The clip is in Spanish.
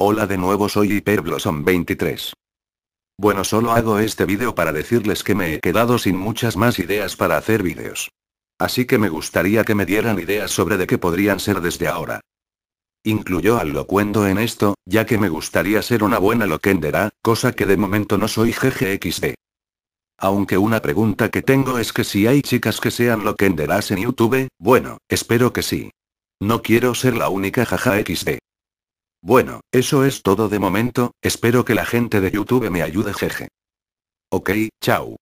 Hola de nuevo soy Hyperblossom23. Bueno solo hago este vídeo para decirles que me he quedado sin muchas más ideas para hacer vídeos. Así que me gustaría que me dieran ideas sobre de qué podrían ser desde ahora. Incluyó al locuendo en esto, ya que me gustaría ser una buena loquendera, cosa que de momento no soy GGXD. Aunque una pregunta que tengo es que si hay chicas que sean loquenderas en YouTube, bueno, espero que sí. No quiero ser la única jaja XD. Bueno, eso es todo de momento, espero que la gente de YouTube me ayude jeje. Ok, chao.